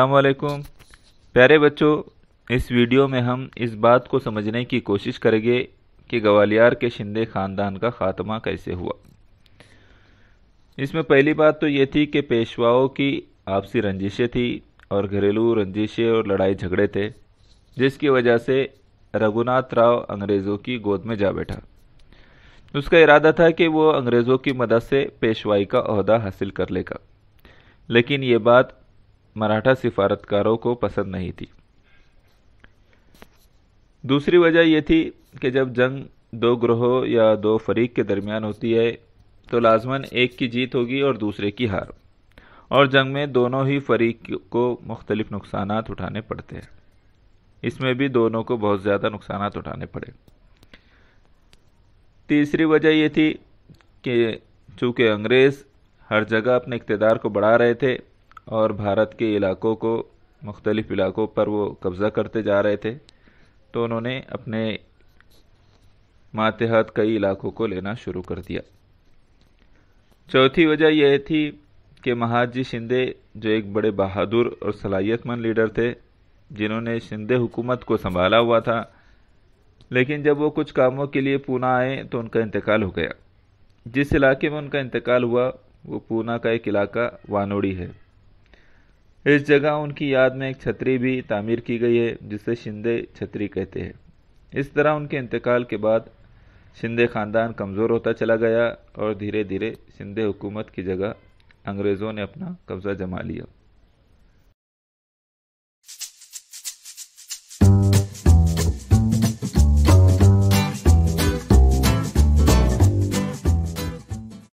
असलकुम प्यारे बच्चों इस वीडियो में हम इस बात को समझने की कोशिश करेंगे कि ग्वालियर के शिंदे ख़ानदान का ख़ात्मा कैसे हुआ इसमें पहली बात तो ये थी कि पेशवाओं की आपसी रंजिशें थी और घरेलू रंजिशें और लड़ाई झगड़े थे जिसकी वजह से रघुनाथ राव अंग्रेज़ों की गोद में जा बैठा उसका इरादा था कि वो अंग्रेज़ों की मदद से पेशवाई का अहदा हासिल कर लेगा लेकिन ये बात मराठा सिफारतकारों को पसंद नहीं थी दूसरी वजह यह थी कि जब जंग दो ग्रोहों या दो फरीक के दरमियान होती है तो लाजमन एक की जीत होगी और दूसरे की हार और जंग में दोनों ही फरीक को मुख्तलिफ नुकसान उठाने पड़ते हैं इसमें भी दोनों को बहुत ज़्यादा नुकसान उठाने पड़े तीसरी वजह यह थी कि चूँकि अंग्रेज़ हर जगह अपने इकतदार को बढ़ा रहे थे और भारत के इलाकों को मुख्तलिफ़ इलाकों पर वो कब्ज़ा करते जा रहे थे तो उन्होंने अपने मातहत कई इलाकों को लेना शुरू कर दिया चौथी वजह यह थी कि महाजी शिंदे जो एक बड़े बहादुर और सलाहियतमंद लीडर थे जिन्होंने शिंदे हुकूमत को संभाला हुआ था लेकिन जब वो कुछ कामों के लिए पूना आए तो उनका इंतकाल हो गया जिस इलाके में उनका इंतकाल हुआ वो पूना का एक इलाका वानोड़ी है इस जगह उनकी याद में एक छतरी भी तामीर की गई है जिसे शिंदे छतरी कहते हैं इस तरह उनके इंतकाल के बाद शिंदे ख़ानदान कमज़ोर होता चला गया और धीरे धीरे शिंदे हुकूमत की जगह अंग्रेज़ों ने अपना कब्ज़ा जमा लिया